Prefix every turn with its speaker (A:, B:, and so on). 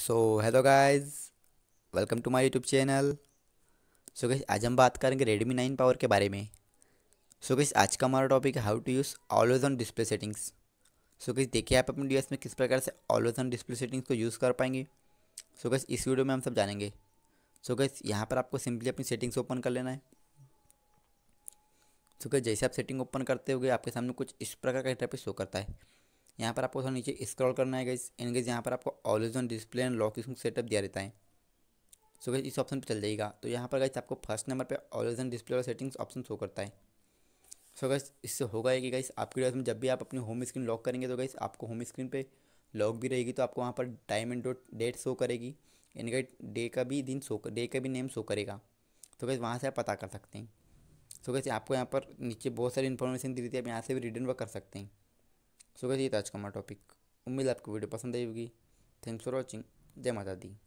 A: so hello guys welcome to my YouTube channel so guys आज हम बात करेंगे रेडमी नाइन पावर के बारे में सो so, आज का हमारा टॉपिक है how to use always on display settings so guys देखिए आप अपने डिवाइस में किस प्रकार से ऑलवेज ऑन डिस्प्ले सेटिंग्स को यूज़ कर पाएंगे सो so, इस वीडियो में हम सब जानेंगे सो so, यहाँ पर आपको सिंपली अपनी सेटिंग्स ओपन कर लेना है सो so, जैसे आप सेटिंग ओपन करते हो गए आपके सामने कुछ इस प्रकार का टाइप शो करता है यहाँ पर आपको थोड़ा नीचे स्क्रॉल करना है गाइस एंड गाइस यहाँ पर आपको always on display and locking setup दिया रहता है सो गाइस इस ऑप्शन पर चल जाएगा तो यहाँ पर गाइस आपको फर्स्ट नंबर पर ऑलवेज ऑन डिस्प्ले और सेटिंग्स ऑप्शन शो करता है सो so इससे होगा कि गाइस आपकी डिवाइस में जब भी आप अपनी होम स्क्रीन लॉक करेंगे तो गाइस आपको होम स्क्रीन पर लॉक भी रहेगी तो आपको वहाँ पर टाइम एंड डेट शो करेगी एंड गाइज डे का भी दिन शो डे का भी नेम शो करेगा तो गाइस वहाँ से आप पता कर सकते हैं सो so आपको यहाँ पर नीचे बहुत सारी इन्फॉर्मेशन दी रहती है आप यहाँ से भी रिटर्न वर्क कर सकते हैं सो गई आज का हमारा टॉपिक उम्मीद आपको वीडियो पसंद आई होगी थैंक्स फॉर वॉचिंग जय माता दी